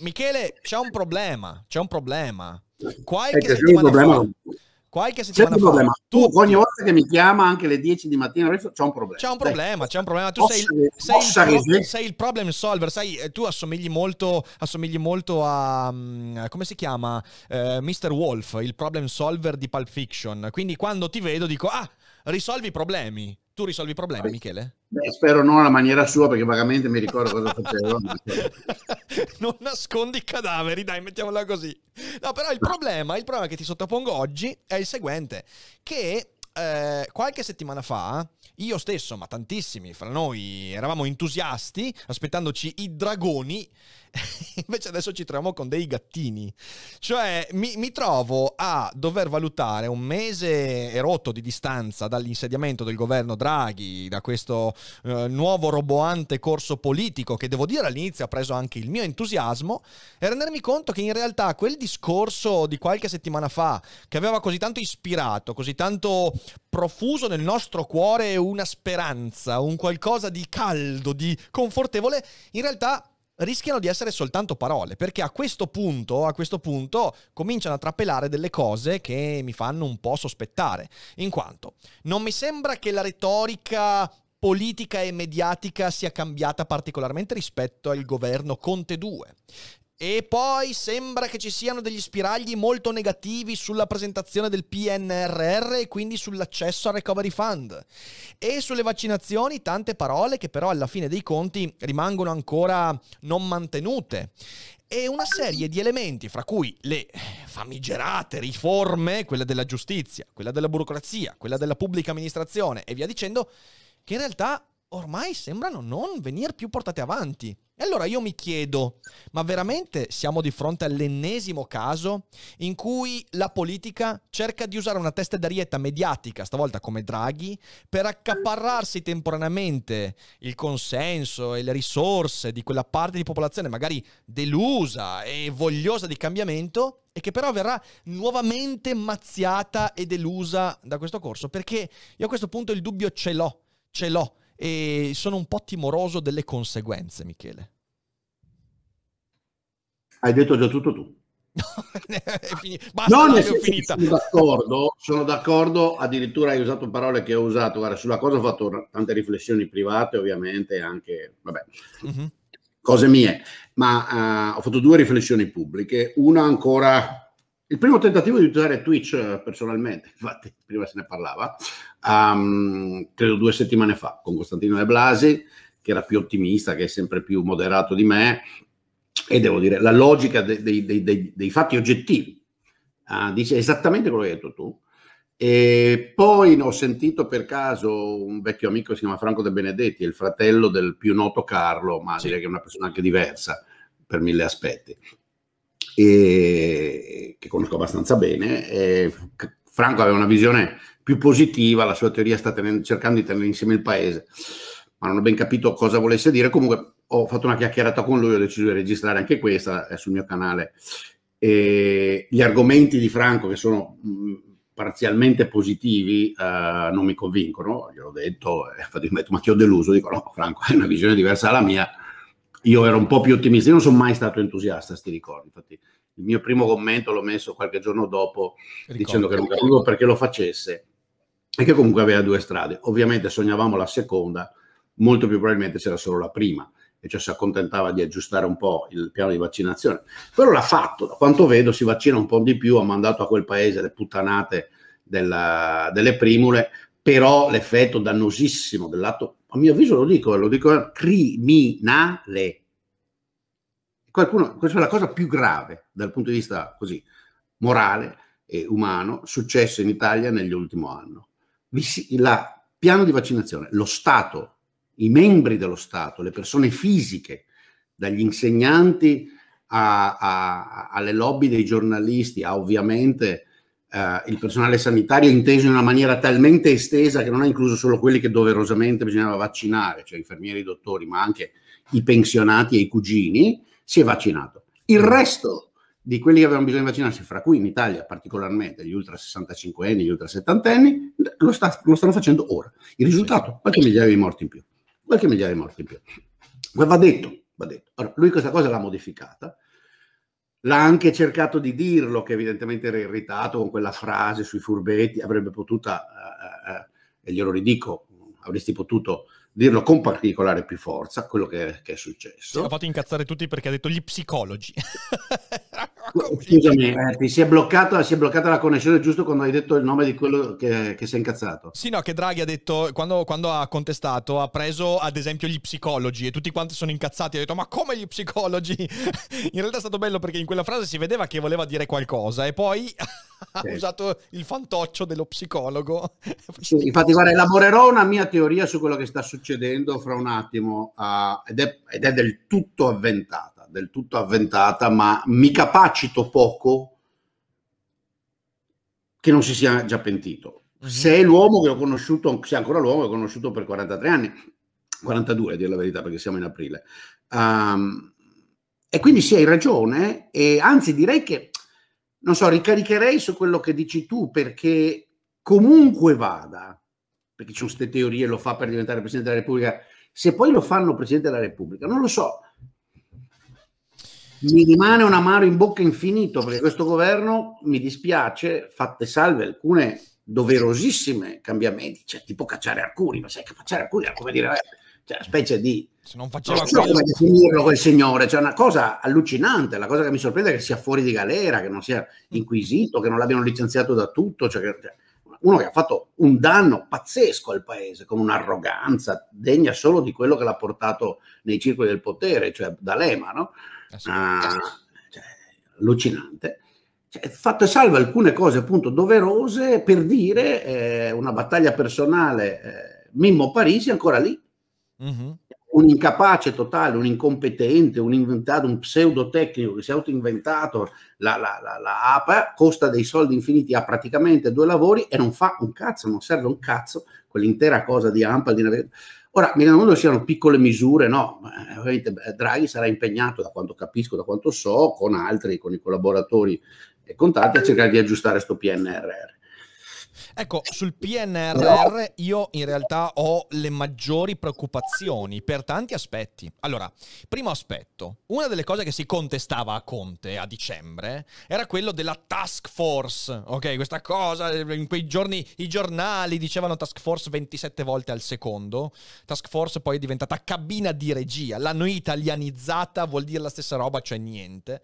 Michele, c'è un problema, c'è un problema. Qualche ecco, settimana fa, qualche settimana fa, problema. tu ogni volta che mi chiama anche alle 10 di mattina c'è un problema. C'è un problema, c'è un problema. Tu sei, sei, il, sei, il, problem solver, sai, eh, tu assomigli molto, assomigli molto a mm, come si chiama? Uh, eh, Mr. Wolf, il problem solver di Pulp Fiction. Quindi quando ti vedo dico "Ah, risolvi i problemi". Tu risolvi i problemi, Beh, Michele? Beh, spero non alla maniera sua, perché vagamente mi ricordo cosa facevo. non nascondi i cadaveri, dai, mettiamola così. No, però il problema, il problema che ti sottopongo oggi è il seguente, che eh, qualche settimana fa, io stesso, ma tantissimi fra noi, eravamo entusiasti, aspettandoci i dragoni Invece adesso ci troviamo con dei gattini. Cioè, mi, mi trovo a dover valutare un mese e rotto di distanza dall'insediamento del governo Draghi, da questo eh, nuovo roboante corso politico che devo dire all'inizio ha preso anche il mio entusiasmo, e rendermi conto che in realtà quel discorso di qualche settimana fa, che aveva così tanto ispirato, così tanto profuso nel nostro cuore una speranza, un qualcosa di caldo, di confortevole, in realtà rischiano di essere soltanto parole, perché a questo punto, a questo punto cominciano a trapelare delle cose che mi fanno un po' sospettare, in quanto non mi sembra che la retorica politica e mediatica sia cambiata particolarmente rispetto al governo Conte 2. E poi sembra che ci siano degli spiragli molto negativi sulla presentazione del PNRR e quindi sull'accesso al Recovery Fund. E sulle vaccinazioni tante parole che però alla fine dei conti rimangono ancora non mantenute. E una serie di elementi, fra cui le famigerate riforme, quella della giustizia, quella della burocrazia, quella della pubblica amministrazione e via dicendo, che in realtà ormai sembrano non venire più portate avanti. E allora io mi chiedo, ma veramente siamo di fronte all'ennesimo caso in cui la politica cerca di usare una testa d'arietta mediatica, stavolta come Draghi, per accaparrarsi temporaneamente il consenso e le risorse di quella parte di popolazione magari delusa e vogliosa di cambiamento e che però verrà nuovamente mazziata e delusa da questo corso? Perché io a questo punto il dubbio ce l'ho, ce l'ho e sono un po' timoroso delle conseguenze, Michele. Hai detto già tutto tu. Basta, non è finita. Sono d'accordo, sono d'accordo, addirittura hai usato parole che ho usato, guarda, sulla cosa ho fatto tante riflessioni private ovviamente, anche, vabbè, mm-hmm. cose mie, ma uh, ho fatto due riflessioni pubbliche, una ancora il primo tentativo di usare Twitch eh, personalmente, infatti prima se ne parlava, um, credo due settimane fa con Costantino De Blasi, che era più ottimista, che è sempre più moderato di me, e devo dire la logica dei, dei, dei, dei fatti oggettivi. Uh, dice esattamente quello che hai detto tu. E poi ho sentito per caso un vecchio amico che si chiama Franco De Benedetti, il fratello del più noto Carlo, ma sì. direi che è una persona anche diversa per mille aspetti, e, che conosco abbastanza bene. Franco aveva una visione più positiva, la sua teoria sta tenendo, cercando di tenere insieme il paese, ma non ho ben capito cosa volesse dire. Comunque ho fatto una chiacchierata con lui, ho deciso di registrare anche questa, è sul mio canale. E gli argomenti di Franco, che sono mm, parzialmente positivi, eh, non mi convincono, gliel'ho detto, detto, eh, ma ti ho deluso, dico no, Franco, hai una visione diversa dalla mia. Io ero un po' più ottimista, io non sono mai stato entusiasta, sti ricordi, infatti il mio primo commento l'ho messo qualche giorno dopo Ricordo. dicendo che non capivo perché lo facesse e che comunque aveva due strade. Ovviamente sognavamo la seconda, molto più probabilmente c'era solo la prima, e cioè si accontentava di aggiustare un po' il piano di vaccinazione. Però l'ha fatto, da quanto vedo si vaccina un po' di più, ha mandato a quel paese le puttanate della, delle primule, però l'effetto dannosissimo dell'atto, a mio avviso lo dico, lo dico criminale. Qualcuno, questa è la cosa più grave dal punto di vista così morale e umano successo in Italia negli ultimi anni il piano di vaccinazione, lo Stato, i membri dello Stato, le persone fisiche, dagli insegnanti a, a, alle lobby dei giornalisti, a ovviamente eh, il personale sanitario inteso in una maniera talmente estesa che non ha incluso solo quelli che doverosamente bisognava vaccinare, cioè infermieri dottori, ma anche i pensionati e i cugini, si è vaccinato. Il resto di quelli che avevano bisogno di vaccinarsi, fra cui in Italia particolarmente gli ultra 65 anni, gli ultra 70 anni, lo, sta, lo, stanno facendo ora. Il risultato? Qualche migliaia di morti in più. Qualche migliaia di morti in più. Ma Va detto, va detto. Allora, lui questa cosa l'ha modificata, l'ha anche cercato di dirlo, che evidentemente era irritato con quella frase sui furbetti, avrebbe potuta, eh, eh, eh e glielo ridico, avresti potuto dirlo con particolare più forza, quello che, che è successo. Sì, ha fatto incazzare tutti perché ha detto gli psicologi. Oh, scusami, eh, si è, bloccata, si è, bloccata, la connessione giusto quando hai detto il nome di quello che, che si è incazzato. Sì, no, che Draghi ha detto, quando, quando, ha contestato, ha preso ad esempio gli psicologi e tutti quanti sono incazzati. Ha detto, ma come gli psicologi? in realtà è stato bello perché in quella frase si vedeva che voleva dire qualcosa e poi... ha sì. usato il fantoccio dello psicologo. Sì, infatti, guarda, elaborerò una mia teoria su quello che sta succedendo fra un attimo uh, ed, è, ed, è, del tutto avventata, del tutto avventata, ma mi capacito poco che non si sia già pentito. Mm-hmm. Se è l'uomo che ho conosciuto, se è ancora l'uomo che ho conosciuto per 43 anni, 42 a dire la verità perché siamo in aprile. Um, e quindi sì, hai ragione, e anzi direi che non so, ricaricherei su quello che dici tu perché comunque vada, perché ci sono queste teorie, lo fa per diventare Presidente della Repubblica, se poi lo fanno Presidente della Repubblica, non lo so. Mi rimane un amaro in bocca infinito perché questo governo, mi dispiace, fatte salve alcune doverosissime cambiamenti, cioè tipo cacciare Arcuri, ma sai che cacciare Arcuri è come dire eh, cioè, specie di... Se non faceva so definirlo quel signore, cioè una cosa allucinante, la cosa che mi sorprende è che sia fuori di galera, che non sia inquisito, che non l'abbiano licenziato da tutto, cioè che, cioè, uno che ha fatto un danno pazzesco al paese, con un'arroganza degna solo di quello che l'ha portato nei circoli del potere, cioè D'Alema, no? Eh sì. ah, cioè, allucinante. Cioè, fatto salvo alcune cose appunto doverose per dire eh, una battaglia personale, eh, Mimmo Parisi è ancora lì, Uh-huh. Un incapace totale, un incompetente, un inventato, un pseudotecnico che si è autoinventato la, la, la, la APA, costa dei soldi infiniti, ha praticamente due lavori e non fa un cazzo, non serve un cazzo quell'intera cosa di AMPA. Di Ora, mi rendo conto siano piccole misure, no, eh, ovviamente Draghi sarà impegnato, da quanto capisco, da quanto so, con altri, con i collaboratori e contatti a cercare di aggiustare questo PNRR. Ecco, eh, sul PNRR io in realtà ho le maggiori preoccupazioni per tanti aspetti. Allora, primo aspetto, una delle cose che si contestava a Conte a dicembre era quello della task force, ok? Questa cosa, in quei giorni i giornali dicevano task force 27 volte al secondo, task force poi è diventata cabina di regia, l'hanno italianizzata, vuol dire la stessa roba, cioè niente.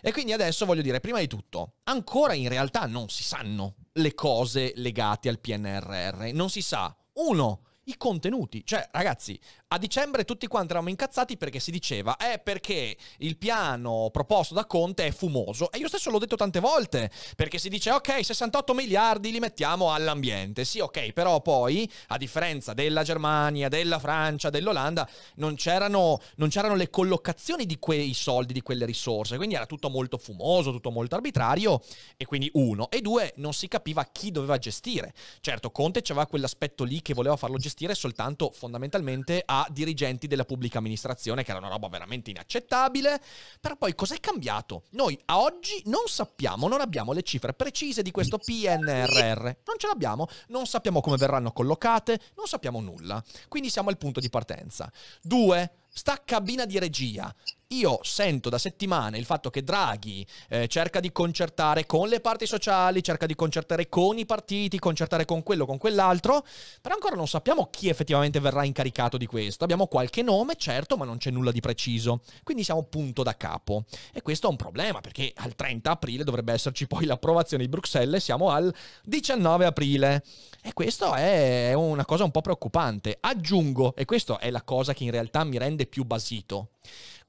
E quindi adesso voglio dire, prima di tutto, ancora in realtà non si sanno le cose legati al PNRR. Non si sa, uno, i contenuti. Cioè, ragazzi, a dicembre tutti quanti eravamo incazzati perché si diceva è eh, perché il piano proposto da Conte è fumoso. E io stesso l'ho detto tante volte, perché si dice ok, 68 miliardi li mettiamo all'ambiente. Sì, ok, però poi, a differenza della Germania, della Francia, dell'Olanda, non c'erano, non c'erano le collocazioni di quei soldi, di quelle risorse. Quindi era tutto molto fumoso, tutto molto arbitrario. E quindi uno. E due, non si capiva chi doveva gestire. Certo, Conte c'aveva quell'aspetto lì che voleva farlo gestire investire soltanto fondamentalmente a dirigenti della pubblica amministrazione, che era una roba veramente inaccettabile. Però poi cos'è cambiato? Noi a oggi non sappiamo, non abbiamo le cifre precise di questo PNRR. Non ce l'abbiamo, non sappiamo come verranno collocate, non sappiamo nulla. Quindi siamo al punto di partenza. Due, sta cabina di regia. Io sento da settimane il fatto che Draghi eh, cerca di concertare con le parti sociali, cerca di concertare con i partiti, concertare con quello, con quell'altro, però ancora non sappiamo chi effettivamente verrà incaricato di questo. Abbiamo qualche nome, certo, ma non c'è nulla di preciso. Quindi siamo punto da capo. E questo è un problema, perché al 30 aprile dovrebbe esserci poi l'approvazione di Bruxelles, siamo al 19 aprile. E questo è una cosa un po' preoccupante. Aggiungo, e questa è la cosa che in realtà mi rende più basito.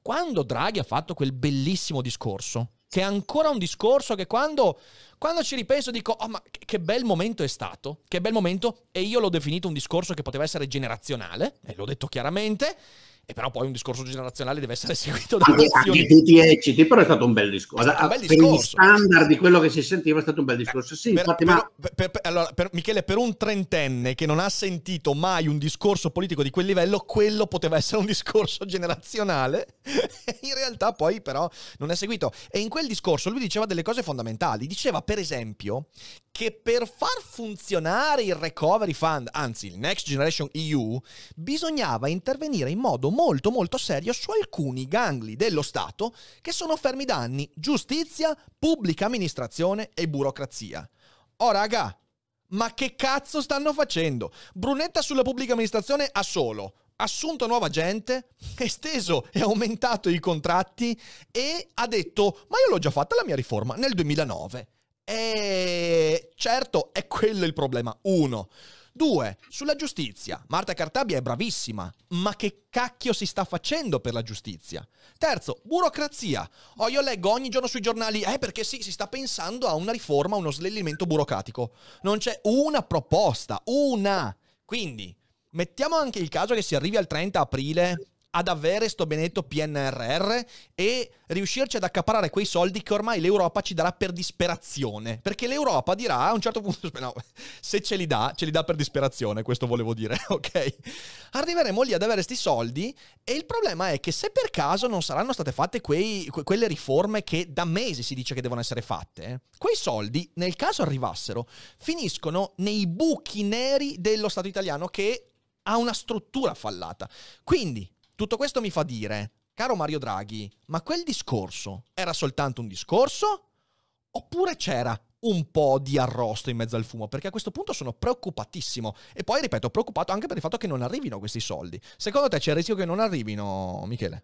Quando Draghi ha fatto quel bellissimo discorso, che è ancora un discorso che quando, quando ci ripenso dico, oh, ma che bel momento è stato, che bel momento, e io l'ho definito un discorso che poteva essere generazionale, e l'ho detto chiaramente, e però poi un discorso generazionale deve essere seguito da ah, tutti azioni... CT, però è stato un bel discorso. Un bel discorso. Per gli standard di quello che si sentiva è stato un bel eh, discorso. Sì, per, infatti, per, ma... per, allora, Michele, per un trentenne che non ha sentito mai un discorso politico di quel livello, quello poteva essere un discorso generazionale. in realtà poi però non è seguito. E in quel discorso lui diceva delle cose fondamentali. Diceva, per esempio, che per far funzionare il Recovery Fund, anzi il Next Generation EU, bisognava intervenire in modo molto molto serio su alcuni gangli dello Stato che sono fermi da anni giustizia, pubblica amministrazione e burocrazia. Oh raga, ma che cazzo stanno facendo? Brunetta sulla pubblica amministrazione ha solo assunto nuova gente, esteso e aumentato i contratti e ha detto ma io l'ho già fatta la mia riforma nel 2009. E certo, è quello il problema. Uno. Due, sulla giustizia. Marta Cartabia è bravissima, ma che cacchio si sta facendo per la giustizia? Terzo, burocrazia. Oh, io leggo ogni giorno sui giornali, eh perché sì, si sta pensando a una riforma, a uno slellimento burocratico. Non c'è una proposta, una. Quindi, mettiamo anche il caso che si arrivi al 30 aprile ad avere sto benedetto PNRR e riuscirci ad accaparare quei soldi che ormai l'Europa ci darà per disperazione. Perché l'Europa dirà a un certo punto, no, se ce li dà, ce li dà per disperazione, questo volevo dire, ok? Arriveremo lì ad avere questi soldi e il problema è che se per caso non saranno state fatte quei, que- quelle riforme che da mesi si dice che devono essere fatte, quei soldi, nel caso arrivassero, finiscono nei buchi neri dello Stato italiano che ha una struttura fallata. Quindi tutto questo mi fa dire, caro Mario Draghi, ma quel discorso era soltanto un discorso? Oppure c'era un po' di arrosto in mezzo al fumo, perché a questo punto sono preoccupatissimo. E poi, ripeto, preoccupato anche per il fatto che non arrivino questi soldi. Secondo te c'è il rischio che non arrivino, Michele?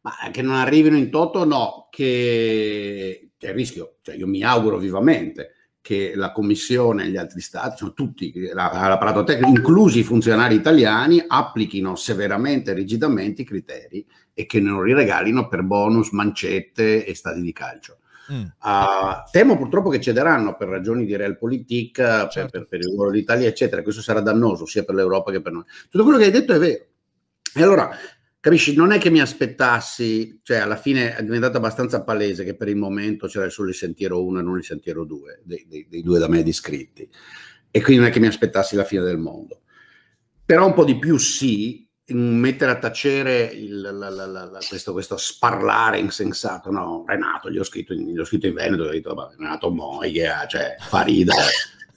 Ma che non arrivino in toto, no, che c'è il rischio, cioè io mi auguro vivamente che la Commissione e gli altri Stati, cioè tutti, l'apparato tecnico, inclusi i funzionari italiani, applichino severamente, e rigidamente i criteri e che non li regalino per bonus, mancette e stati di calcio. Mm. Uh, temo purtroppo che cederanno per ragioni di realpolitik, certo. per, per, il ruolo d'Italia eccetera. Questo sarà dannoso sia per l'Europa che per noi. Tutto quello che hai detto è vero. E allora Capisci? Non è che mi aspettassi, cioè alla fine è diventato abbastanza palese che per il momento c'era solo il sentiero 1 e non il sentiero 2, dei, dei, dei due da me descritti. E quindi non è che mi aspettassi la fine del mondo. Però un po' di più sì, mettere a tacere il, la, la, la, questo, questo, sparlare insensato. No, Renato, gli ho scritto in, gli ho scritto in Veneto, ho detto, vabbè, Renato Moiga, cioè, fa ridere.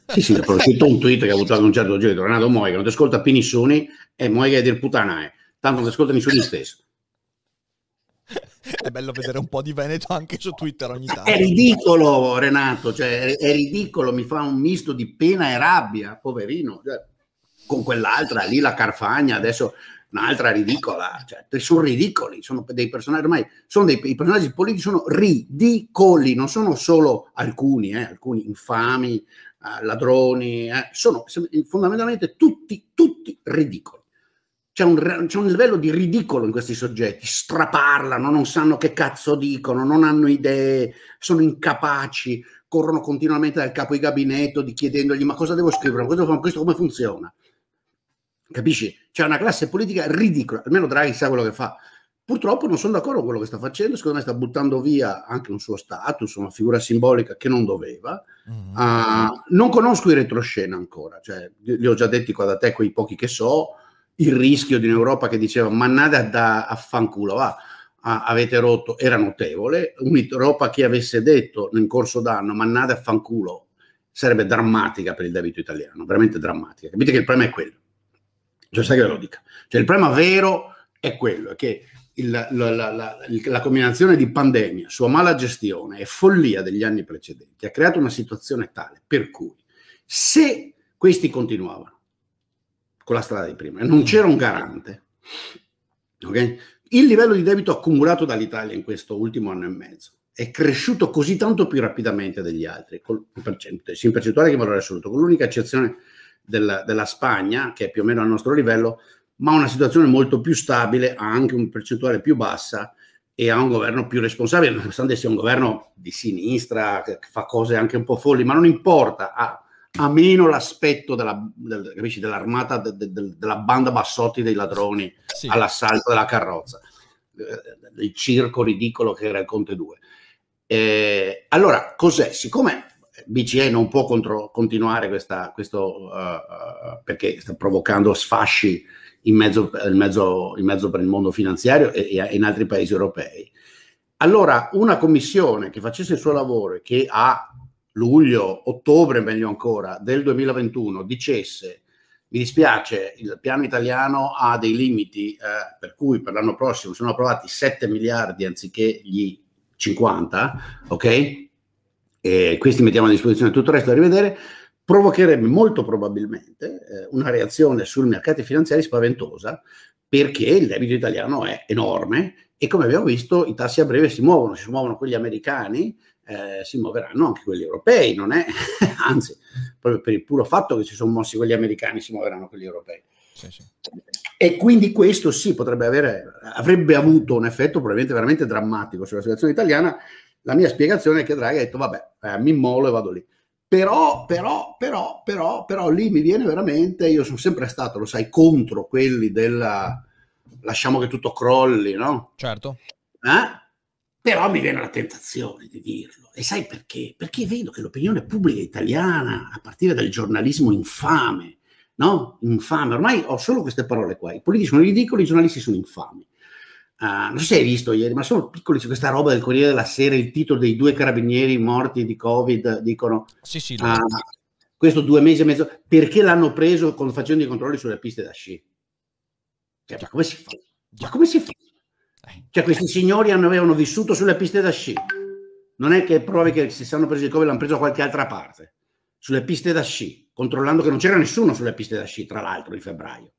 sì, sì, ho scritto un tweet che ha avuto anche un certo giro, Renato Moiga, non ti ascolta Pinissoni e Moiga è del putanae. Eh tanto non ti ascolta nessuno stesso. È bello vedere un po' di Veneto anche su Twitter ogni tanto. È ridicolo, Renato, cioè, è, ridicolo, mi fa un misto di pena e rabbia, poverino. Cioè, con quell'altra lì, la Carfagna, adesso un'altra ridicola. Cioè, sono ridicoli, sono dei personaggi, ormai sono dei, i personaggi politici sono ridicoli, non sono solo alcuni, eh, alcuni infami, eh, ladroni, eh, sono fondamentalmente tutti, tutti ridicoli. C'è un, c'è un, livello di ridicolo in questi soggetti, straparlano, non sanno che cazzo dicono, non hanno idee, sono incapaci, corrono continuamente dal capo di gabinetto di chiedendogli ma cosa devo scrivere, questo, questo come funziona. Capisci? C'è una classe politica ridicola, almeno Draghi sa quello che fa. Purtroppo non sono d'accordo con quello che sta facendo, secondo me sta buttando via anche un suo status, una figura simbolica che non doveva. Mm-hmm. Uh, non conosco i retroscena ancora, cioè, li ho già detti qua da te quei pochi che so, il rischio di un'Europa che diceva mannate da affanculo, va, ah, avete rotto, era notevole, un'Europa che avesse detto nel corso d'anno mannada affanculo sarebbe drammatica per il debito italiano, veramente drammatica. Capite che il problema è quello. Cioè, sai che ve lo dica? Cioè, il problema vero è quello, è che il, la, la, la, la, combinazione di pandemia, sua mala gestione e follia degli anni precedenti ha creato una situazione tale per cui se questi continuavano, con la strada di prima, non c'era un garante. Okay? Il livello di debito accumulato dall'Italia in questo ultimo anno e mezzo è cresciuto così tanto più rapidamente degli altri, col, sia in percentuale che in valore assoluto, con l'unica eccezione della, della Spagna, che è più o meno al nostro livello, ma ha una situazione molto più stabile, ha anche un percentuale più bassa e ha un governo più responsabile, nonostante sia un governo di sinistra che fa cose anche un po' folli, ma non importa, ha a meno l'aspetto della, del, capisci, dell'armata, de, de, della banda bassotti dei ladroni sì. all'assalto della carrozza, eh, il circo ridicolo che era il Conte 2. Eh, allora, cos'è? Siccome BCE non può contro, continuare questa, questo, uh, perché sta provocando sfasci in mezzo, in mezzo, in mezzo per il mondo finanziario e, e in altri paesi europei, allora una commissione che facesse il suo lavoro e che ha luglio, ottobre meglio ancora, del 2021 dicesse mi dispiace, il piano italiano ha dei limiti eh, per cui per l'anno prossimo sono approvati 7 miliardi anziché gli 50, ok? E questi mettiamo a disposizione tutto il resto da rivedere, provocherebbe molto probabilmente eh, una reazione sui mercati finanziari spaventosa perché il debito italiano è enorme e come abbiamo visto i tassi a breve si muovono, si muovono quelli americani, eh, si muoveranno anche quelli europei, non è? Anzi, proprio per il puro fatto che si sono mossi quelli americani, si muoveranno quelli europei. Sì, sì. E quindi questo sì potrebbe avere, avrebbe avuto un effetto probabilmente veramente drammatico sulla situazione italiana. La mia spiegazione è che Draghi ha detto vabbè, eh, mi mollo e vado lì. Però, però, però, però, però lì mi viene veramente, io sono sempre stato, lo sai, contro quelli della lasciamo che tutto crolli, no? Certo. Eh? Però mi viene la tentazione di dirlo. E sai perché? Perché vedo che l'opinione pubblica italiana, a partire dal giornalismo infame, no? Infame, ormai ho solo queste parole qua. I politici sono ridicoli, i giornalisti sono infami. Uh, non so se hai visto ieri, ma sono piccoli su questa roba del Corriere della Sera, il titolo dei due carabinieri morti di Covid, dicono... Sì, sì, uh, questo due mesi e mezzo, perché l'hanno preso con, facendo i controlli sulle piste da sci? Cioè, ma come si fa? Ma come si fa? Cioè questi signori avevano vissuto sulle piste da sci. Non è che provi che si sono presi il Covid l'hanno preso da qualche altra parte. Sulle piste da sci, controllando che non c'era nessuno sulle piste da sci, tra l'altro, di febbraio.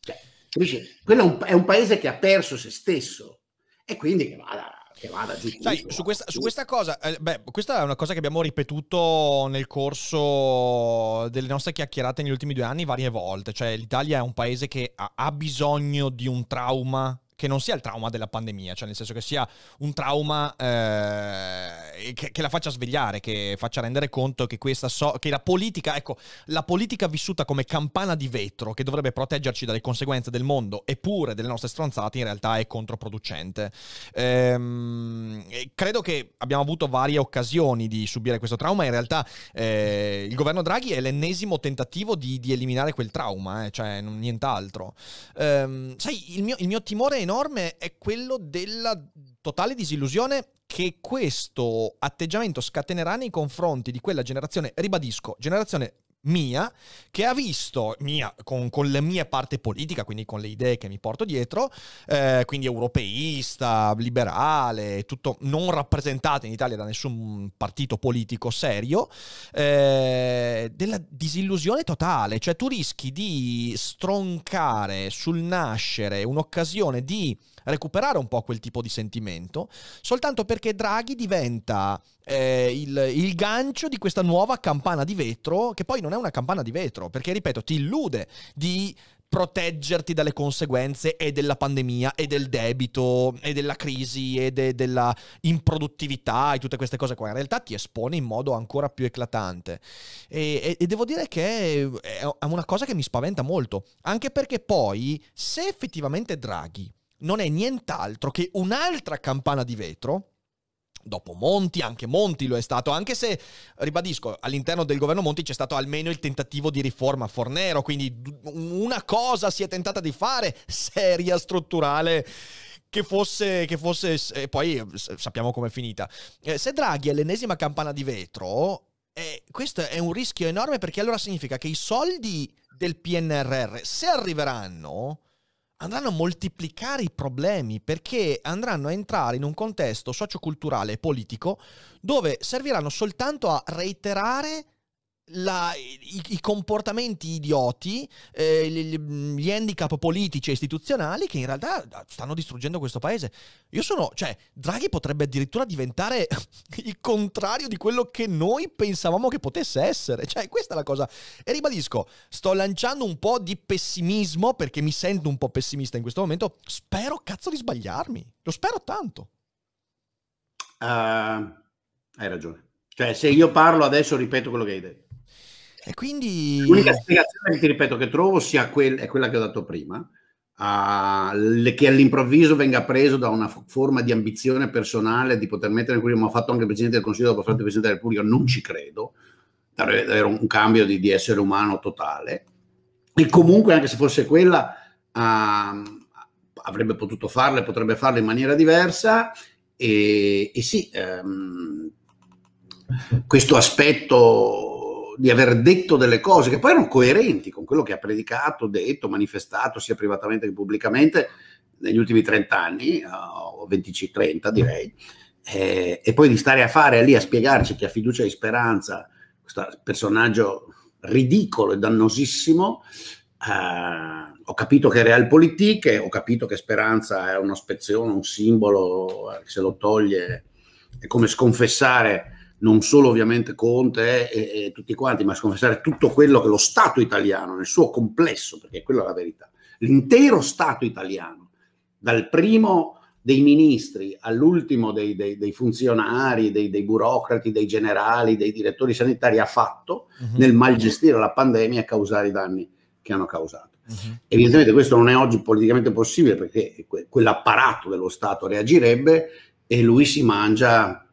Cioè, capisci? Quello è un, è un paese che ha perso se stesso e quindi che vada che vada giù. su, questa, su questa cosa, eh, beh, questa è una cosa che abbiamo ripetuto nel corso delle nostre chiacchierate negli ultimi due anni varie volte, cioè l'Italia è un paese che ha, ha bisogno di un trauma che non sia il trauma della pandemia, cioè nel senso che sia un trauma eh, che, che, la faccia svegliare, che faccia rendere conto che questa so- che la politica, ecco, la politica vissuta come campana di vetro che dovrebbe proteggerci dalle conseguenze del mondo eppure delle nostre stronzate in realtà è controproducente. Ehm, credo che abbiamo avuto varie occasioni di subire questo trauma, in realtà eh, il governo Draghi è l'ennesimo tentativo di, di eliminare quel trauma, eh, cioè nient'altro. Ehm, sai, il mio, il mio timore è enorme è quello della totale disillusione che questo atteggiamento scatenerà nei confronti di quella generazione, ribadisco, generazione mia, che ha visto, mia, con, con, la mia parte politica, quindi con le idee che mi porto dietro, eh, quindi europeista, liberale, tutto non rappresentato in Italia da nessun partito politico serio, eh, della disillusione totale, cioè tu rischi di stroncare sul nascere un'occasione di recuperare un po' quel tipo di sentimento, soltanto perché Draghi diventa eh, il, il gancio di questa nuova campana di vetro che poi non non è una campana di vetro, perché ripeto, ti illude di proteggerti dalle conseguenze e della pandemia e del debito e della crisi e de- della improduttività e tutte queste cose qua. In realtà ti espone in modo ancora più eclatante. E, e-, e devo dire che è una cosa che mi spaventa molto, anche perché poi se effettivamente Draghi non è nient'altro che un'altra campana di vetro, dopo Monti, anche Monti lo è stato, anche se, ribadisco, all'interno del governo Monti c'è stato almeno il tentativo di riforma Fornero, quindi una cosa si è tentata di fare seria, strutturale. Che fosse, che fosse e poi sappiamo com'è finita. Eh, se Draghi è l'ennesima campana di vetro, eh, questo è un rischio enorme perché allora significa che i soldi del PNRR, se arriveranno, andranno a moltiplicare i problemi perché andranno a entrare in un contesto socioculturale e politico dove serviranno soltanto a reiterare la, i, i, comportamenti idioti, eh, gli, gli, handicap politici e istituzionali che in realtà ah, stanno distruggendo questo paese. Io sono, cioè, Draghi potrebbe addirittura diventare il contrario di quello che noi pensavamo che potesse essere. Cioè, questa è la cosa. E ribadisco, sto lanciando un po' di pessimismo perché mi sento un po' pessimista in questo momento. Spero cazzo di sbagliarmi. Lo spero tanto. Uh, hai ragione. Cioè, se io parlo adesso ripeto quello che hai detto. E quindi... L'unica spiegazione, ti ripeto, che trovo sia quel, quella che ho dato prima, a, le, che all'improvviso venga preso da una f- forma di ambizione personale di poter mettere in quello che ha fatto anche il Presidente del Consiglio dopo fatto il Presidente della Repubblica, non ci credo, era un cambio di, di, essere umano totale. E comunque, anche se fosse quella, a, ehm, avrebbe potuto farla e potrebbe farla in maniera diversa. E, e sì, ehm, questo aspetto di aver detto delle cose che poi erano coerenti con quello che ha predicato, detto, manifestato sia privatamente che pubblicamente negli ultimi 30 anni, eh, o 25-30 direi, eh, e poi di stare a fare lì a spiegarci che ha fiducia e speranza, questo personaggio ridicolo e dannosissimo, eh, ho capito che è realpolitik, ho capito che speranza è uno spezzone, un simbolo, eh, se lo toglie è come sconfessare non solo ovviamente Conte eh, e, e tutti quanti, ma sconfessare tutto quello che lo Stato italiano nel suo complesso, perché quella è la verità, l'intero Stato italiano, dal primo dei ministri all'ultimo dei, dei, dei funzionari, dei, dei, burocrati, dei generali, dei direttori sanitari ha fatto uh-huh. nel malgestire la pandemia e causare i danni che hanno causato. Uh-huh. Evidentemente questo non è oggi politicamente possibile perché que- quell'apparato dello Stato reagirebbe e lui si mangia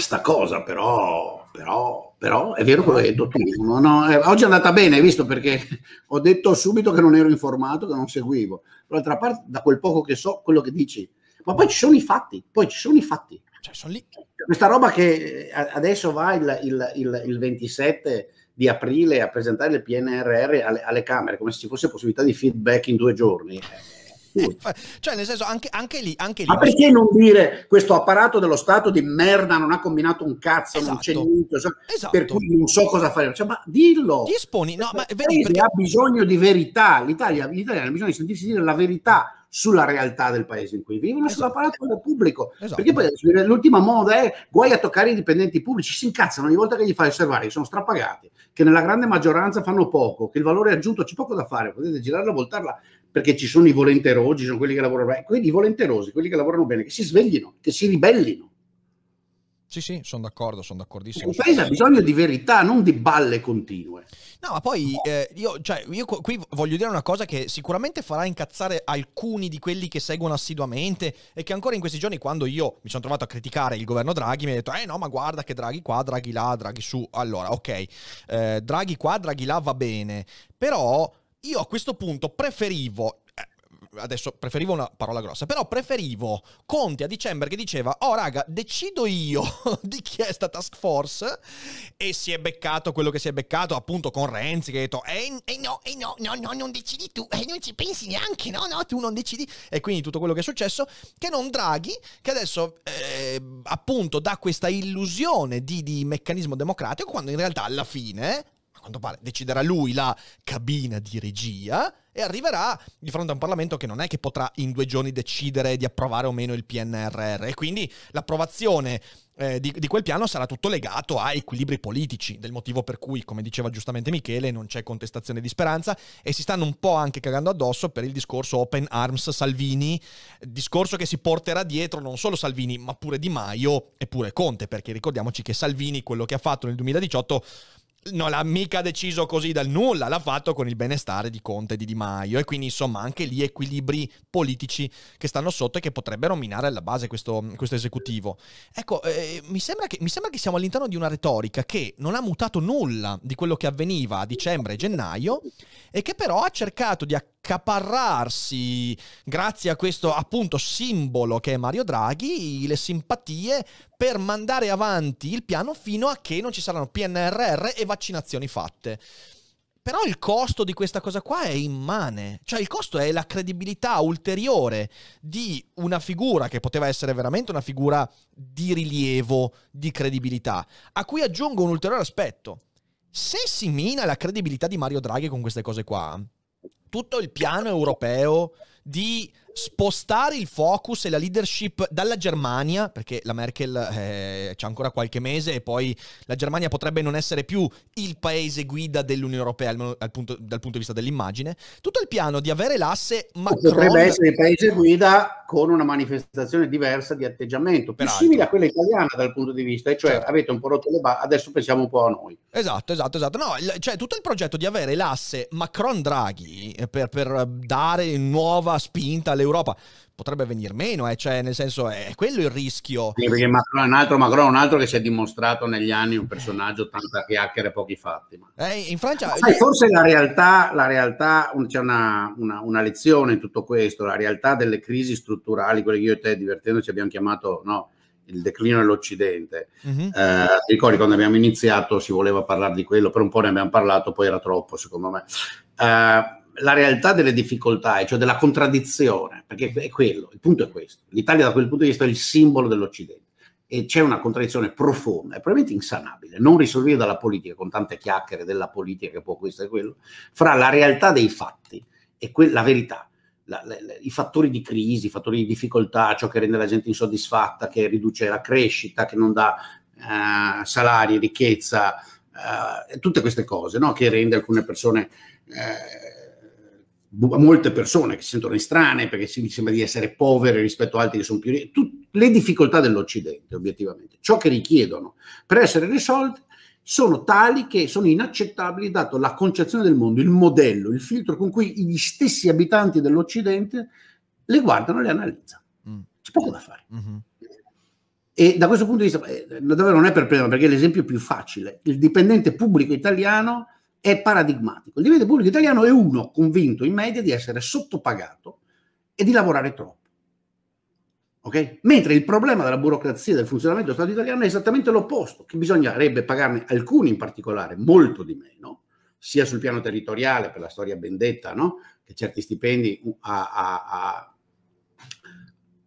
sta cosa, però, però, però è vero quello che hai detto tu. No, eh, oggi è andata bene, hai visto, perché ho detto subito che non ero informato, che non seguivo. D'altra parte, da quel poco che so, quello che dici. Ma poi ci sono i fatti, poi ci sono i fatti. Cioè, sono lì. Questa roba che eh, adesso va il, il, il, il 27 di aprile a presentare il PNRR alle, alle, Camere, come se ci fosse possibilità di feedback in due giorni. Eh cioè, nel senso, anche, anche lì, anche lì. Ma perché non dire questo apparato dello Stato di merda non ha combinato un cazzo, esatto. non c'è esatto. niente, so, esatto. per cui non so cosa fare? Cioè, ma dillo. Disponi, no, ma vedi, perché... ha bisogno di verità, l'Italia, l'Italia ha bisogno di sentirsi dire la verità sulla realtà del paese in cui vivono, esatto. sull'apparato del pubblico. Esatto. Perché poi l'ultima moda è guai a toccare i dipendenti pubblici, si incazzano ogni volta che gli fai osservare che sono strapagati, che nella grande maggioranza fanno poco, che il valore aggiunto c'è poco da fare, potete girarla, voltarla perché ci sono i volenterosi, ci sono quelli che lavorano bene, quindi i volenterosi, quelli che lavorano bene, che si sveglino, che si ribellino. Sì, sì, sono d'accordo, sono d'accordissimo. Il paese ha bisogno di verità, non di balle continue. No, ma poi Eh, io, cioè, io qui voglio dire una cosa che sicuramente farà incazzare alcuni di quelli che seguono assiduamente e che ancora in questi giorni, quando io mi sono trovato a criticare il governo Draghi, mi ha detto, eh no, ma guarda che Draghi qua, Draghi là, Draghi su. Allora, ok, eh, Draghi qua, Draghi là va bene, però io a questo punto preferivo eh, adesso preferivo una parola grossa, però preferivo Conte a dicembre che diceva "Oh raga, decido io di chi è sta task force" e si è beccato quello che si è beccato appunto con Renzi che ha detto "Eh, eh no, eh no, no, no, non decidi tu, eh non ci pensi neanche, no, no, tu non decidi" e quindi tutto quello che è successo che non Draghi che adesso eh, appunto dà questa illusione di, di meccanismo democratico quando in realtà alla fine quanto pare, deciderà lui la cabina di regia e arriverà di fronte a un Parlamento che non è che potrà in due giorni decidere di approvare o meno il PNRR e quindi l'approvazione eh, di, di, quel piano sarà tutto legato a equilibri politici, del motivo per cui, come diceva giustamente Michele, non c'è contestazione di speranza e si stanno un po' anche cagando addosso per il discorso Open Arms Salvini, discorso che si porterà dietro non solo Salvini ma pure Di Maio e pure Conte, perché ricordiamoci che Salvini quello che ha fatto nel 2018 non l'ha mica deciso così dal nulla, l'ha fatto con il benestare di Conte e di Di Maio e quindi insomma anche gli equilibri politici che stanno sotto e che potrebbero minare alla base questo, questo esecutivo. Ecco, eh, mi, sembra che, mi, sembra che, siamo all'interno di una retorica che non ha mutato nulla di quello che avveniva a dicembre e gennaio e che però ha cercato di accaparrarsi grazie a questo appunto simbolo che è Mario Draghi, le simpatie per mandare avanti il piano fino a che non ci saranno PNRR e vaccini vaccinazioni fatte. Però il costo di questa cosa qua è immane, cioè il costo è la credibilità ulteriore di una figura che poteva essere veramente una figura di rilievo, di credibilità, a cui aggiungo un ulteriore aspetto. Se si mina la credibilità di Mario Draghi con queste cose qua, tutto il piano europeo di spostare il focus e la leadership dalla Germania, perché la Merkel eh, c'è ancora qualche mese e poi la Germania potrebbe non essere più il paese guida dell'Unione Europea, almeno dal punto, dal punto di vista dell'immagine, tutto il piano di avere l'asse Macron... Potrebbe essere il paese guida con una manifestazione diversa di atteggiamento, più Peraltro. simile a quella italiana dal punto di vista, e cioè certo. avete un po' rotto le balle, adesso pensiamo un po' a noi. Esatto, esatto, esatto. No, cioè tutto il progetto di avere l'asse Macron-Draghi eh, per, per dare nuova spinta all'Europa. Potrebbe venire meno, eh? cioè, nel senso, è quello il rischio. Sì, perché Macron è un altro, Macron è un altro che si è dimostrato negli anni un personaggio tanta chiacchiere e pochi fatti. Ma... Eh, in Francia... Sai, forse la realtà, la realtà c'è una, una, una, lezione in tutto questo, la realtà delle crisi strutturali, quelle che io e te divertendoci abbiamo chiamato, no? il declino dell'Occidente. Uh-huh. Eh, ricordi quando abbiamo iniziato si voleva parlare di quello, per un po' ne abbiamo parlato, poi era troppo secondo me. Eh, la realtà delle difficoltà, cioè della contraddizione, perché è quello, il punto è questo. L'Italia da quel punto di vista è il simbolo dell'Occidente e c'è una contraddizione profonda e probabilmente insanabile, non risolvibile dalla politica, con tante chiacchiere della politica che può questo e quello, fra la realtà dei fatti e que- la verità. La, la, la, I fattori di crisi, i fattori di difficoltà, ciò che rende la gente insoddisfatta, che riduce la crescita, che non dà eh, salari, ricchezza, eh, tutte queste cose no? che rende alcune persone eh, molte persone che si sentono strane perché si sembra di essere povere rispetto a altri che sono più ricchi, Tut- le difficoltà dell'Occidente obiettivamente, ciò che richiedono per essere risolte sono tali che sono inaccettabili dato la concezione del mondo, il modello, il filtro con cui gli stessi abitanti dell'Occidente le guardano e le analizzano. C'è mm. poco da fare. Mm-hmm. E da questo punto di vista, eh, davvero non è per problema, perché è l'esempio più facile. Il dipendente pubblico italiano è paradigmatico. Il debito pubblico italiano è uno convinto in media di essere sottopagato e di lavorare troppo. Okay? Mentre il problema della burocrazia e del funzionamento dello Stato italiano è esattamente l'opposto, che bisognerebbe pagarne alcuni in particolare, molto di meno, sia sul piano territoriale, per la storia bendetta, no? che certi stipendi a, a, a,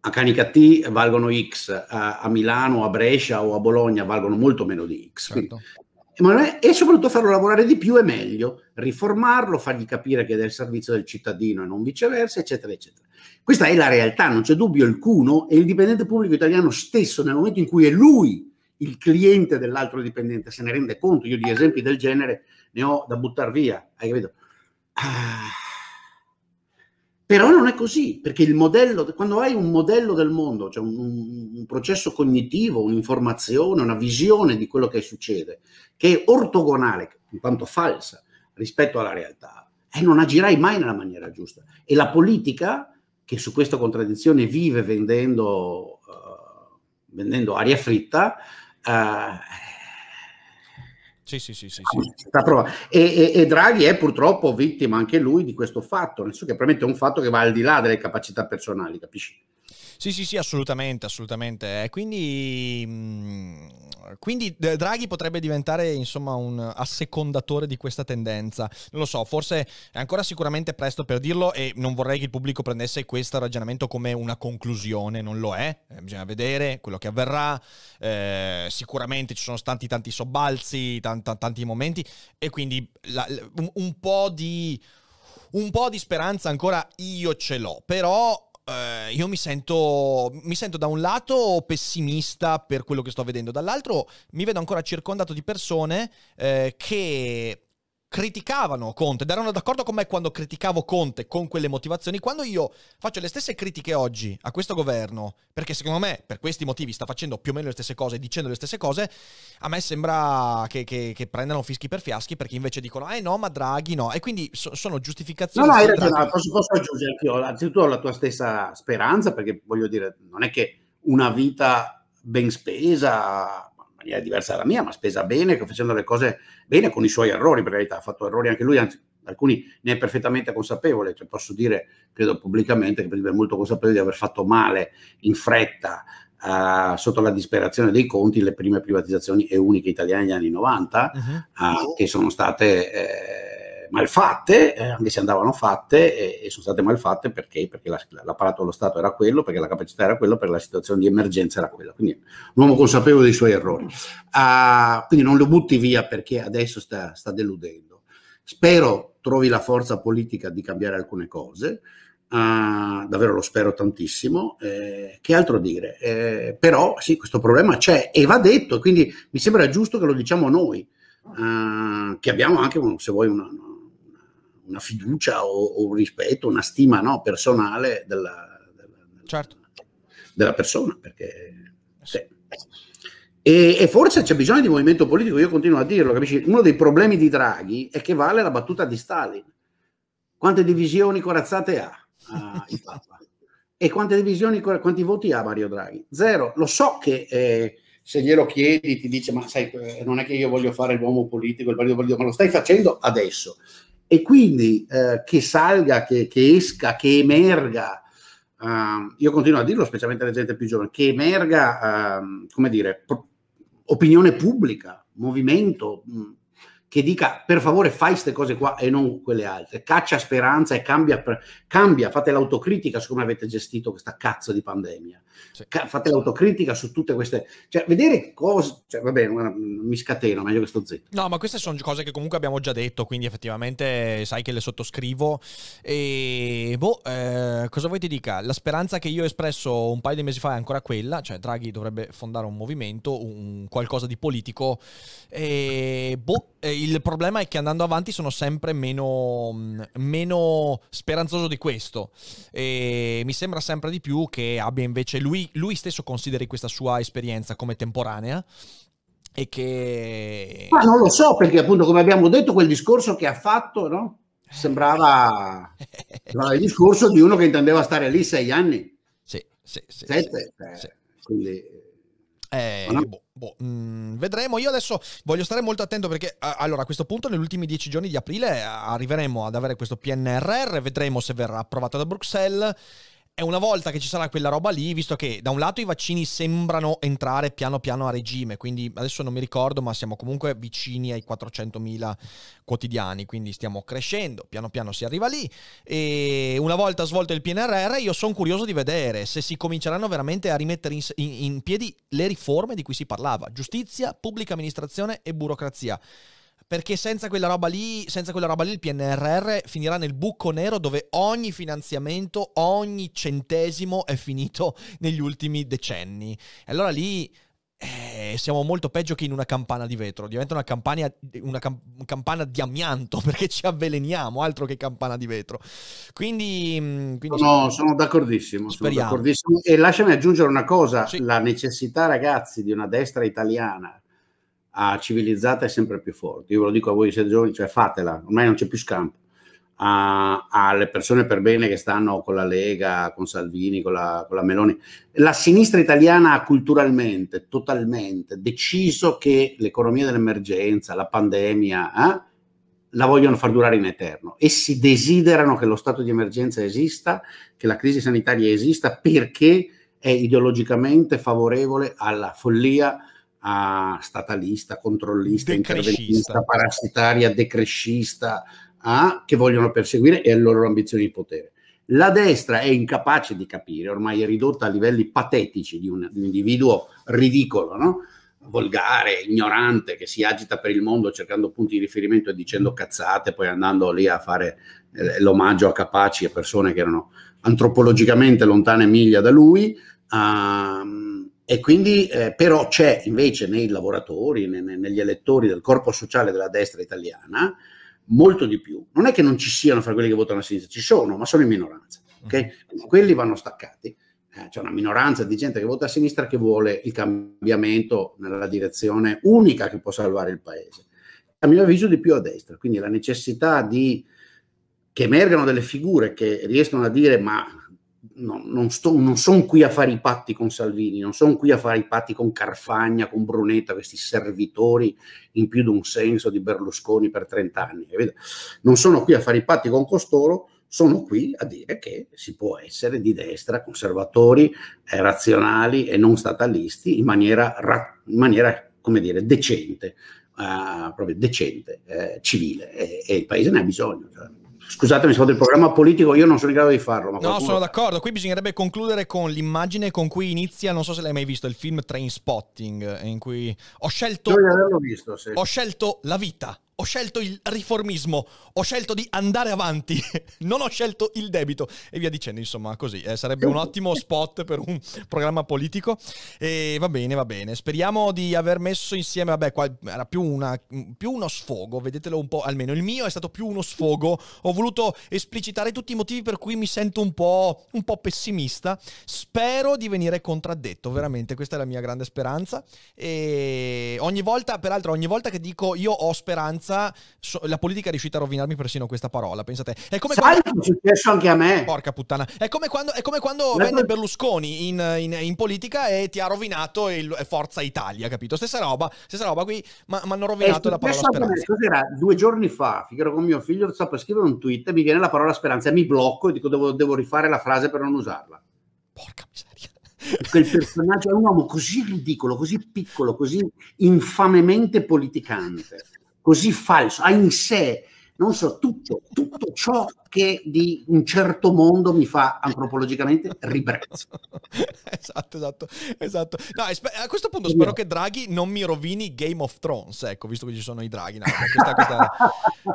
a Canicattì valgono X, a, a, Milano, a Brescia o a Bologna valgono molto meno di X. Certo. Quindi, e soprattutto farlo lavorare di più e meglio, riformarlo, fargli capire che è del servizio del cittadino e non viceversa, eccetera, eccetera. Questa è la realtà, non c'è dubbio alcuno, e il dipendente pubblico italiano stesso, nel momento in cui è lui il cliente dell'altro dipendente, se ne rende conto, io di esempi del genere ne ho da buttare via, hai capito? Ah però non è così, perché il modello, quando hai un modello del mondo, cioè un, un, processo cognitivo, un'informazione, una visione di quello che succede, che è ortogonale, in quanto falsa, rispetto alla realtà, eh, non agirai mai nella maniera giusta. E la politica, che su questa contraddizione vive vendendo, uh, vendendo aria fritta, uh, sì, sì, sì, sì, sì. E, e, e, Draghi è purtroppo vittima anche lui di questo fatto, nel senso che probabilmente è un fatto che va al di là delle capacità personali, capisci? Sì, sì, sì, assolutamente, assolutamente. Quindi mm, quindi eh, Draghi potrebbe diventare insomma un assecondatore di questa tendenza. Non lo so, forse è ancora sicuramente presto per dirlo e non vorrei che il pubblico prendesse questo ragionamento come una conclusione, non lo è, eh, bisogna vedere quello che avverrà, eh, sicuramente ci sono stati tanti sobbalzi, tanti, tanti momenti e quindi la, un, un po' di... Un po' di speranza ancora io ce l'ho, però eh, io mi sento, mi sento da un lato pessimista per quello che sto vedendo, dall'altro mi vedo ancora circondato di persone eh, che criticavano Conte, ed erano d'accordo con me quando criticavo Conte con quelle motivazioni, quando io faccio le stesse critiche oggi a questo governo, perché secondo me per questi motivi sta facendo più o meno le stesse cose, dicendo le stesse cose, a me sembra che, che, che prendano fischi per fiaschi perché invece dicono, eh no, ma Draghi no, e quindi so, sono giustificazioni. No, no, hai ragione, posso, posso aggiungere anch'io, anzitutto la tua stessa speranza, perché voglio dire, non è che una vita ben spesa maniera diversa dalla mia, ma spesa bene, facendo le cose bene con i suoi errori, per carità, ha fatto errori anche lui, anzi alcuni ne è perfettamente consapevole, cioè posso dire, credo pubblicamente, che è molto consapevole di aver fatto male in fretta, eh, sotto la disperazione dei conti, le prime privatizzazioni e uniche italiane negli anni 90, uh-huh. eh, che sono state... Eh, malfatte, eh, anche se andavano fatte, e, e sono state malfatte perché? Perché la, l'apparato dello Stato era quello, perché la capacità era quella, perché la situazione di emergenza era quella. Quindi un uomo consapevole dei suoi errori. Ah, quindi non lo butti via perché adesso sta, sta deludendo. Spero trovi la forza politica di cambiare alcune cose. Uh, davvero lo spero tantissimo. Eh, che altro dire? Eh, però sì, questo problema c'è e va detto, quindi mi sembra giusto che lo diciamo noi, uh, che abbiamo anche, se vuoi, una, una fiducia o, o, un rispetto, una stima no, personale della, della, certo. della persona. Perché, eh sì. e, e, forse c'è bisogno di movimento politico, io continuo a dirlo, capisci? Uno dei problemi di Draghi è che vale la battuta di Stalin. Quante divisioni corazzate ha ah, il Papa? E quante divisioni, quanti voti ha Mario Draghi? Zero. Lo so che... Eh, se glielo chiedi ti dice ma sai eh, non è che io voglio fare l'uomo politico, il partito politico, ma lo stai facendo adesso e quindi eh, che salga, che, che, esca, che emerga, eh, io continuo a dirlo specialmente alla gente più giovane, che emerga, eh, come dire, opinione pubblica, movimento, mh, che dica per favore fai queste cose qua e non quelle altre, caccia speranza e cambia, cambia fate l'autocritica su come avete gestito questa cazzo di pandemia, sì. C- fate l'autocritica su tutte queste, cioè vedere cose, cioè, vabbè mm, mi scateno, meglio che sto zitto. No, ma queste sono cose che comunque abbiamo già detto, quindi effettivamente sai che le sottoscrivo e boh, eh, cosa vuoi ti dica, la speranza che io ho espresso un paio di mesi fa è ancora quella, cioè Draghi dovrebbe fondare un movimento, un qualcosa di politico e boh... Eh, il problema è che andando avanti sono sempre meno, mm, meno speranzoso di questo. E mi sembra sempre di più che abbia invece lui, lui stesso consideri questa sua esperienza come temporanea e che... Ma non lo so perché appunto come abbiamo detto quel discorso che ha fatto, no? Sembrava, sembrava il discorso di uno che intendeva stare lì sei anni. Sì, sì, sì. Sette, sì, sì. Eh, quindi... Eh, boh. Boh, mh, mm, vedremo. Io adesso voglio stare molto attento perché a, allora a questo punto, negli ultimi dieci giorni di aprile, eh, arriveremo ad avere questo PNRR, vedremo se verrà approvato da Bruxelles e una volta che ci sarà quella roba lì, visto che da un lato i vaccini sembrano entrare piano piano a regime, quindi adesso non mi ricordo, ma siamo comunque vicini ai 400.000 quotidiani, quindi stiamo crescendo, piano piano si arriva lì. E una volta svolto il PNRR, io sono curioso di vedere se si cominceranno veramente a rimettere in, in, in piedi le riforme di cui si parlava, giustizia, pubblica amministrazione e burocrazia. Perché senza quella roba lì, senza quella roba lì il PNRR finirà nel buco nero dove ogni finanziamento, ogni centesimo è finito negli ultimi decenni. E allora lì eh, siamo molto peggio che in una campana di vetro, diventa una, campania, una camp- campana di amianto perché ci avveleniamo, altro che campana di vetro. Quindi, mm, quindi... Sono, sono, d'accordissimo, sono, d'accordissimo, E lasciami aggiungere una cosa, sì. la necessità ragazzi di una destra italiana a civilizzata è sempre più forte. Io ve lo dico a voi che siete giovani, cioè fatela, ormai non c'è più scampo. A, alle persone per bene che stanno con la Lega, con Salvini, con la, con la Meloni. La sinistra italiana ha culturalmente, totalmente deciso che l'economia dell'emergenza, la pandemia, eh, la vogliono far durare in eterno Essi desiderano che lo stato di emergenza esista, che la crisi sanitaria esista perché è ideologicamente favorevole alla follia a statalista, controllista, interventista, parassitaria, decrescista, a, che vogliono perseguire e le loro ambizioni di potere. La destra è incapace di capire, ormai è ridotta a livelli patetici di un, di un individuo ridicolo, no? volgare, ignorante, che si agita per il mondo cercando punti di riferimento e dicendo cazzate, poi andando lì a fare eh, l'omaggio a capaci e persone che erano antropologicamente lontane miglia da lui. Um, e quindi eh, però c'è invece nei lavoratori, ne, negli elettori del corpo sociale della destra italiana, molto di più. Non è che non ci siano fra quelli che votano a sinistra, ci sono, ma sono in minoranza. Okay? Mm. Quelli vanno staccati. Eh, c'è una minoranza di gente che vota a sinistra che vuole il cambiamento nella direzione unica che può salvare il paese. A mio avviso di più a destra, quindi la necessità di che emergano delle figure che riescono a dire ma no, non, non sono qui a fare i patti con Salvini, non sono qui a fare i patti con Carfagna, con Brunetta, questi servitori in più di un senso di Berlusconi per 30 anni. Capito? Non sono qui a fare i patti con costoro, sono qui a dire che si può essere di destra, conservatori, eh, razionali e non statalisti in maniera, ra- in maniera come dire, decente, eh, proprio decente, eh, civile e, e, il paese ne ha bisogno. Cioè. Scusatemi, se ho del programma politico io non sono in grado di farlo. no, sono d'accordo. Qui bisognerebbe concludere con l'immagine con cui inizia, non so se l'hai mai visto, il film Train Spotting, eh, in cui ho scelto, visto, sì. ho scelto la vita, ho scelto il riformismo, ho scelto di andare avanti, non ho scelto il debito e via dicendo, insomma, così. Eh, sarebbe un ottimo spot per un programma politico. E va bene, va bene. Speriamo di aver messo insieme, vabbè, qua era più, una, più uno sfogo, vedetelo un po', almeno il mio è stato più uno sfogo. Ho voluto esplicitare tutti i motivi per cui mi sento un po', un po pessimista. Spero di venire contraddetto, veramente, questa è la mia grande speranza. E ogni volta, peraltro, ogni volta che dico io ho speranza, ignoranza so, la politica è riuscita a rovinarmi persino questa parola, pensate. È come Salve, quando... è successo anche a me. Porca puttana. È come quando, è come quando la... venne Berlusconi in, in, in, politica e ti ha rovinato il eh, Forza Italia, capito? Stessa roba, stessa roba qui, ma, ma hanno rovinato eh, la parola speranza. Cos'era? Due giorni fa, figaro con mio figlio, sto per scrivere un tweet e mi viene la parola speranza e mi blocco e dico devo, devo rifare la frase per non usarla. Porca miseria quel personaggio è un uomo così ridicolo, così piccolo, così infamemente politicante così falso, ha in sé, non so, tutto, tutto ciò che di un certo mondo mi fa antropologicamente ribrezzo. esatto, esatto, esatto. No, a questo punto spero no. che Draghi non mi rovini Game of Thrones, ecco, visto che ci sono i draghi. No, questa, questa,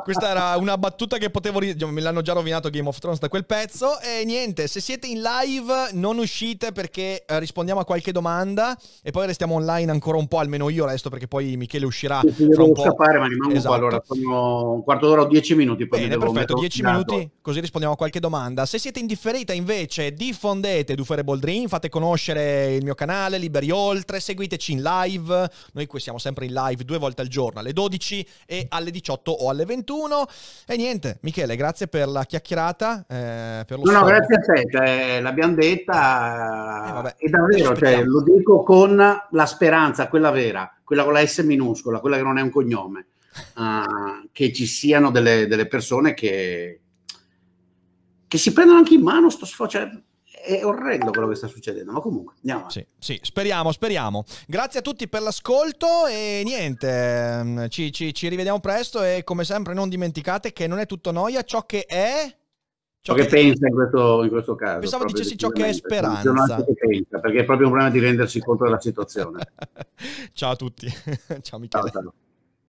questa, era una battuta che potevo... Ri- diciamo, me l'hanno già rovinato Game of Thrones da quel pezzo. E niente, se siete in live non uscite perché eh, rispondiamo a qualche domanda e poi restiamo online ancora un po', almeno io resto perché poi Michele uscirà. Sì, sì, devo scappare, ma rimango esatto. qua, allora esatto. sono un quarto d'ora o dieci minuti. Poi Bene, perfetto, dieci minuti così rispondiamo a qualche domanda. Se siete indifferita invece, diffondete Dufere Boldrin, fate conoscere il mio canale Liberi Oltre, seguiteci in live. Noi qui siamo sempre in live due volte al giorno, alle 12 e alle 18 o alle 21. E niente, Michele, grazie per la chiacchierata. Eh, per no, no, grazie a te, cioè, l'abbiamo detta. Eh, davvero, cioè, lo dico con la speranza, quella vera, quella con la S minuscola, quella che non è un cognome. Uh, che ci siano delle, delle persone che, che si prendono anche in mano sto sfocio. Cioè, è orrendo quello che sta succedendo, ma comunque andiamo. Sì, sì, speriamo, speriamo. Grazie a tutti per l'ascolto e niente, mm, ci, ci, ci rivediamo presto e come sempre non dimenticate che non è tutto noia, ciò che è... Ciò, ciò che, che pensa in questo, in questo caso. Pensavo dicessi ciò che è cioè, speranza. Che pensa, perché è proprio un problema di rendersi conto della situazione. ciao a tutti. ciao Michele. Ciao, ciao.